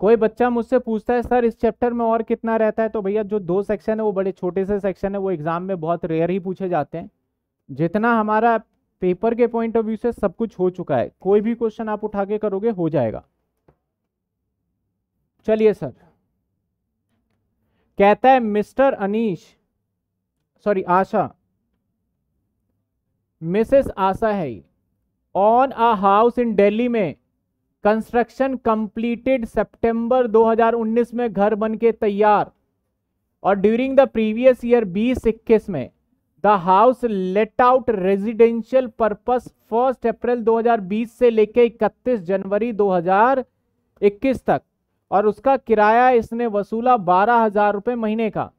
कोई बच्चा मुझसे पूछता है सर इस चैप्टर में और कितना रहता है तो भैया जो दो सेक्शन है वो बड़े छोटे से सेक्शन है वो एग्ज़ाम में बहुत रेयर ही पूछे जाते हैं जितना हमारा पेपर के पॉइंट ऑफ व्यू से सब कुछ हो चुका है कोई भी क्वेश्चन आप उठा के करोगे हो जाएगा चलिए सर कहता है mister Anish sorry Asha missus Asha है on a house in Delhi में कंस्ट्रक्शन कंप्लीटेड सितंबर 2019 में घर बन के तैयार और ड्यूरिंग द प्रीवियस ईयर बीस इक्कीस में the house let out residential purpose first April 2020 से लेकर इकतीस जनवरी 2021 तक और उसका किराया इसने वसूला बारह हजार रुपये महीने का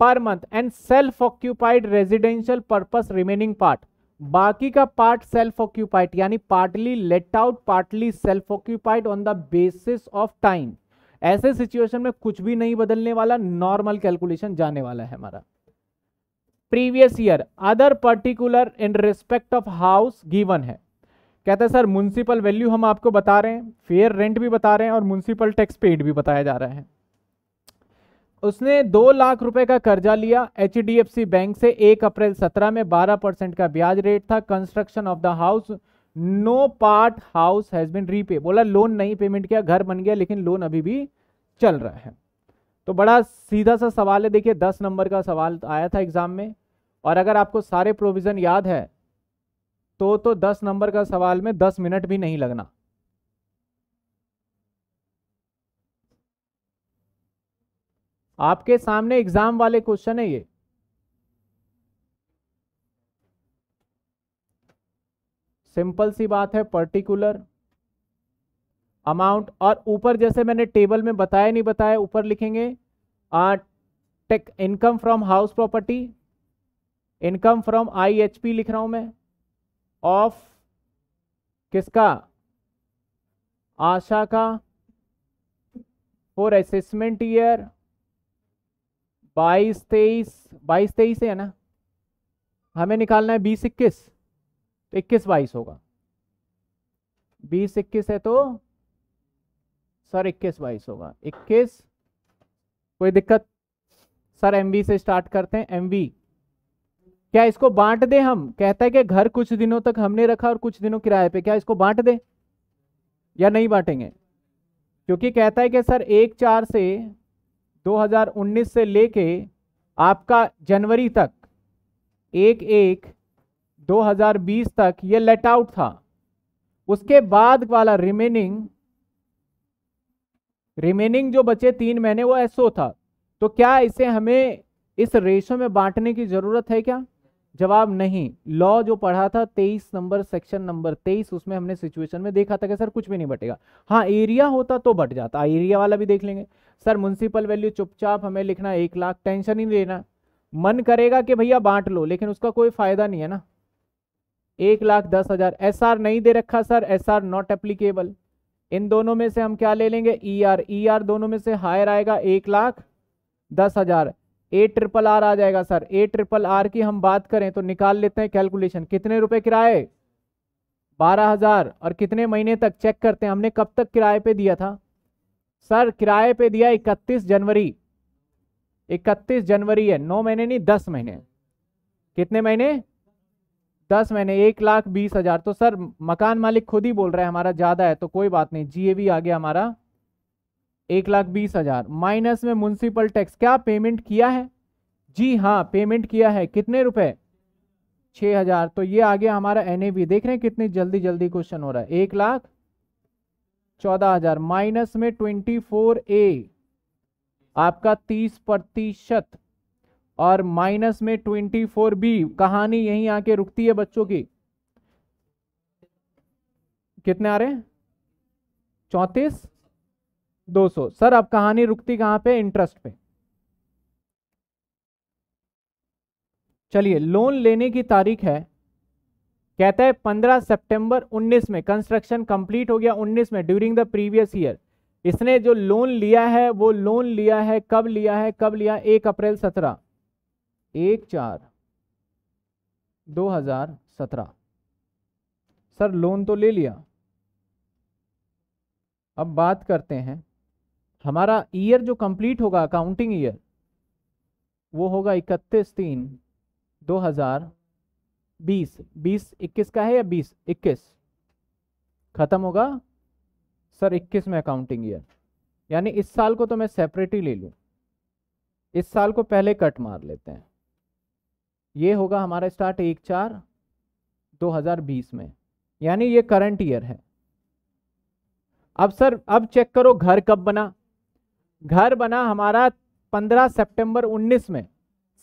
per month and self occupied residential purpose remaining part बाकी का पार्ट सेल्फ ऑक्यूपाइड यानी partly let out partly self occupied on the basis of time ऐसे सिचुएशन में कुछ भी नहीं बदलने वाला नॉर्मल कैलकुलेशन जाने वाला है हमारा previous year other particular in respect of house given है कहते हैं सर म्यूनसिपल वैल्यू हम आपको बता रहे हैं फेयर रेंट भी बता रहे हैं और म्यूनसिपल टैक्स पेड भी बताया जा रहा है उसने दो लाख रुपए का कर्जा लिया एच बैंक से एक अप्रैल सत्रह में बारह परसेंट का ब्याज रेट था construction of the house no part house has been repay बोला लोन नहीं पेमेंट किया घर बन गया लेकिन लोन अभी भी चल रहा है तो बड़ा सीधा सा सवाल है देखिए दस नंबर का सवाल आया था एग्जाम में और अगर आपको सारे प्रोविजन याद है तो तो दस नंबर का सवाल में दस मिनट भी नहीं लगना आपके सामने एग्जाम वाले क्वेश्चन है ये सिंपल सी बात है पर्टिकुलर अमाउंट और ऊपर जैसे मैंने टेबल में बताया नहीं बताया ऊपर लिखेंगे take income from house property income from IHP लिख रहा हूं मैं ऑफ किसका आशा का फॉर असेसमेंट ईयर बाईस तेईस बाईस तेईस है ना हमें निकालना है बीस इक्कीस तो इक्कीस बाईस होगा बीस इक्कीस है तो सर इक्कीस बाईस होगा इक्कीस कोई दिक्कत सर एम से स्टार्ट करते हैं एम क्या इसको बांट दे हम कहता है कि घर कुछ दिनों तक हमने रखा और कुछ दिनों किराए पे क्या इसको बांट दे या नहीं बांटेंगे क्योंकि कहता है कि सर एक चार से 2019 से लेके आपका जनवरी तक एक एक 2020 तक ये लेट आउट था उसके बाद वाला रिमेनिंग रिमेनिंग जो बचे तीन महीने वो एसओ था तो क्या इसे हमें इस रेशो में बांटने की जरूरत है क्या जवाब नहीं लॉ जो पढ़ा था तेईस नंबर सेक्शन नंबर तेईस उसमें हमने सिचुएशन में देखा था कि सर कुछ भी नहीं बटेगा हाँ एरिया होता तो बट जाता एरिया वाला भी देख लेंगे सर म्यूनसिपल वैल्यू चुपचाप हमें लिखना एक लाख टेंशन ही लेना मन करेगा कि भैया बांट लो लेकिन उसका कोई फायदा नहीं है ना एक लाख दस हजार एस आर नहीं दे रखा sir S R not applicable इन दोनों में से हम क्या ले लेंगे ई आर ई आर दोनों में से हायर आएगा एक लाख दस हजार ए ट्रिपल आर आ जाएगा सर ए ट्रिपल आर की हम बात करें तो निकाल लेते हैं कैलकुलेशन कितने रुपए किराए बारह हजार और कितने महीने तक चेक करते हैं हमने कब तक किराए पे दिया था सर किराए पे दिया इकतीस जनवरी इकतीस जनवरी है नौ महीने नहीं दस महीने कितने महीने दस महीने एक लाख बीस हजार तो सर मकान मालिक खुद ही बोल रहा है हमारा ज़्यादा है तो कोई बात नहीं जीएवी आ गया हमारा एक लाख बीस हजार माइनस में म्यूनसिपल टैक्स क्या पेमेंट किया है जी हाँ पेमेंट किया है कितने रुपए छः हजार तो ये आ गया हमारा एन देख रहे हैं कितनी जल्दी जल्दी क्वेश्चन हो रहा है एक लाख चौदह हजार माइनस में ट्वेंटी फोर ए आपका तीस प्रतिशत और माइनस में ट्वेंटी फोर बी कहानी यहीं आके रुकती है बच्चों की कितने आ रहे हैं चौंतीस 200 सर अब कहानी रुकती कहां पे इंटरेस्ट पे चलिए लोन लेने की तारीख है कहता है 15 सितंबर 19 में कंस्ट्रक्शन कंप्लीट हो गया 19 में ड्यूरिंग द प्रीवियस ईयर इसने जो लोन लिया है वो लोन लिया है कब लिया है कब लिया एक अप्रैल सत्रह एक चार दो हजार सत्रह सर लोन तो ले लिया अब बात करते हैं हमारा ईयर जो कंप्लीट होगा अकाउंटिंग ईयर वो होगा इकतीस तीन दो हजार बीस बीस इक्कीस का है या बीस इक्कीस खत्म होगा सर इक्कीस में अकाउंटिंग ईयर यानी इस साल को तो मैं सेपरेट ही ले लूँ इस साल को पहले कट मार लेते हैं ये होगा हमारा स्टार्ट एक चार 2020 में यानी ये करंट ईयर है अब सर अब चेक करो घर कब बना घर बना हमारा 15 सितंबर 19 में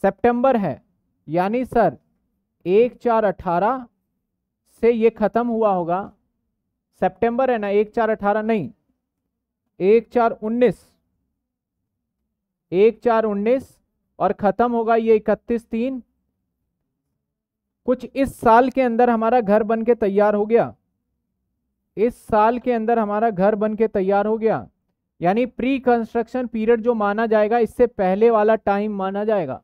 सितंबर है यानी सर एक चार अठारह से ये ख़त्म हुआ होगा सितंबर है ना एक चार अठारह नहीं एक चार उन्नीस एक चार उन्नीस और ख़त्म होगा ये इकतीस तीन कुछ इस साल के अंदर हमारा घर बन के तैयार हो गया इस साल के अंदर हमारा घर बन के तैयार हो गया यानी प्री कंस्ट्रक्शन पीरियड जो माना जाएगा इससे पहले वाला टाइम माना जाएगा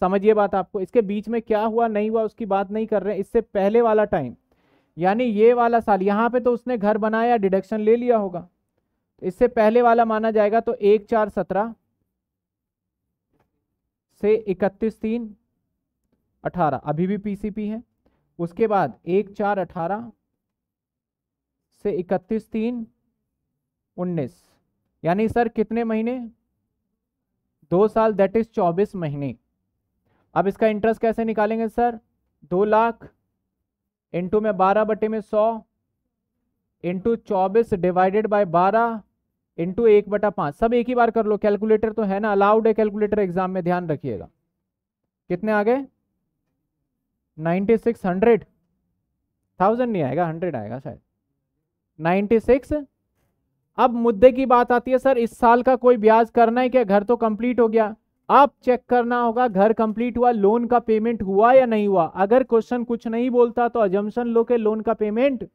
समझिए बात आपको इसके बीच में क्या हुआ नहीं हुआ उसकी बात नहीं कर रहे इससे पहले वाला टाइम यानी ये वाला साल यहाँ पे तो उसने घर बनाया डिडक्शन ले लिया होगा तो इससे पहले वाला माना जाएगा तो एक चार सत्रह से इकतीस तीन अठारह अभी भी पीसीपी है उसके बाद एक चार अठारह से इकतीस तीन उन्नीस यानी सर कितने महीने दो साल दैट इज चौबीस महीने अब इसका इंटरेस्ट कैसे निकालेंगे सर दो लाख इंटू में बारह बटे में सौ इंटू चौबीस डिवाइडेड बाय बारह इंटू एक बटा पाँच सब एक ही बार कर लो कैलकुलेटर तो है ना अलाउड है कैलकुलेटर एग्जाम में ध्यान रखिएगा कितने आ गए नाइन्टी सिक्स हंड्रेड थाउजेंड नहीं आएगा हंड्रेड आएगा शायद नाइन्टी सिक्स अब मुद्दे की बात आती है सर इस साल का कोई ब्याज करना है क्या घर तो कंप्लीट हो गया अब चेक करना होगा घर कंप्लीट हुआ लोन का पेमेंट हुआ या नहीं हुआ अगर क्वेश्चन कुछ नहीं बोलता तो अजम्पन लो के लोन का पेमेंट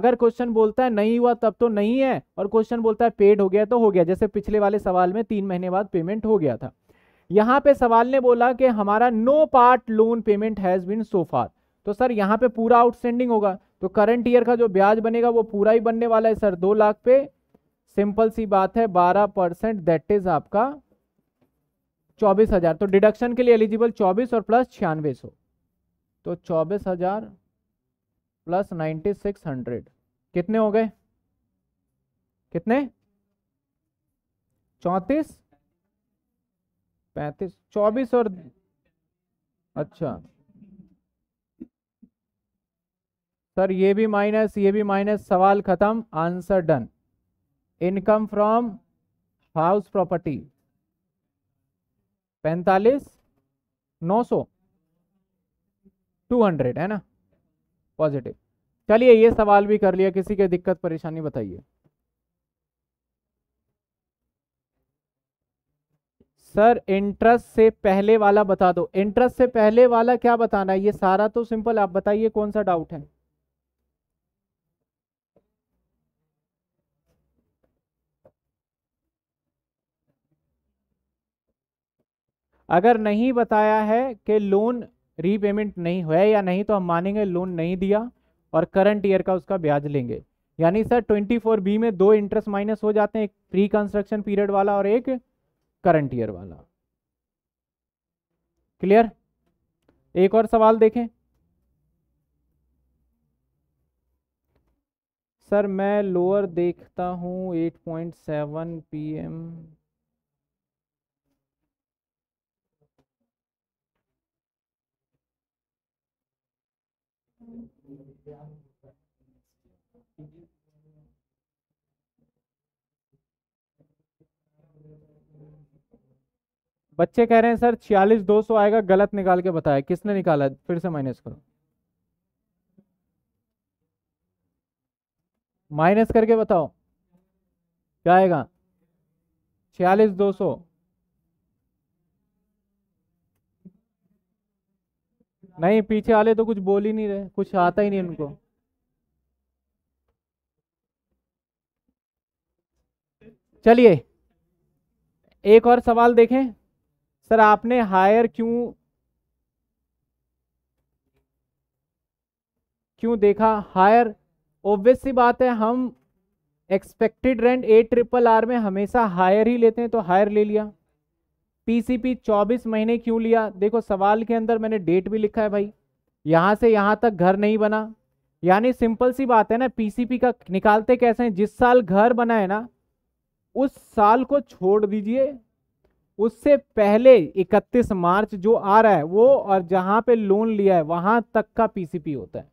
अगर क्वेश्चन बोलता है नहीं हुआ तब तो नहीं है और क्वेश्चन बोलता है पेड हो गया तो हो गया जैसे पिछले वाले सवाल में तीन महीने बाद पेमेंट हो गया था यहाँ पे सवाल ने बोला कि हमारा no part loan payment has been so far तो सर यहाँ पे पूरा आउटस्टैंडिंग होगा तो करंट ईयर का जो ब्याज बनेगा वो पूरा ही बनने वाला है सर दो लाख पे सिंपल सी बात है बारह परसेंट दैट इज आपका चौबीस हजार तो डिडक्शन के लिए एलिजिबल चौबीस और प्लस छियानवे सौ तो चौबीस हजार प्लस नाइन्टी सिक्स हंड्रेड कितने हो गए कितने चौंतीस पैंतीस चौबीस और अच्छा सर ये भी माइनस ये भी माइनस सवाल खत्म answer done income from house property पैंतालीस नौ सौ टू हंड्रेड है ना पॉजिटिव चलिए ये सवाल भी कर लिया किसी के दिक्कत परेशानी बताइए सर इंटरेस्ट से पहले वाला बता दो इंटरेस्ट से पहले वाला क्या बताना है ये सारा तो सिंपल आप बताइए कौन सा डाउट है अगर नहीं बताया है कि लोन रीपेमेंट नहीं हुआ या नहीं तो हम मानेंगे लोन नहीं दिया और करंट ईयर का उसका ब्याज लेंगे यानी सर 24 बी में दो इंटरेस्ट माइनस हो जाते हैं एक प्री कंस्ट्रक्शन पीरियड वाला और एक करंट ईयर वाला क्लियर एक और सवाल देखें सर मैं लोअर देखता हूं 8.7 पीएम बच्चे कह रहे हैं सर छियालीस दो सौ आएगा गलत निकाल के बताया किसने निकाला फिर से माइनस करो माइनस करके बताओ क्या आएगा छियालीस दो सौ नहीं पीछे वाले तो कुछ बोल ही नहीं रहे कुछ आता ही नहीं उनको चलिए एक और सवाल देखें सर आपने हायर क्यों क्यों देखा हायर ऑब्वियस सी बात है हम expected rent A triple R में हमेशा हायर ही लेते हैं तो हायर ले लिया पीसीपी 24 महीने क्यों लिया देखो सवाल के अंदर मैंने डेट भी लिखा है भाई यहाँ से यहाँ तक घर नहीं बना यानी सिंपल सी बात है ना पीसीपी का निकालते कैसे हैं जिस साल घर बना है ना उस साल को छोड़ दीजिए उससे पहले 31 मार्च जो आ रहा है वो और जहाँ पे लोन लिया है वहाँ तक का पीसीपी होता है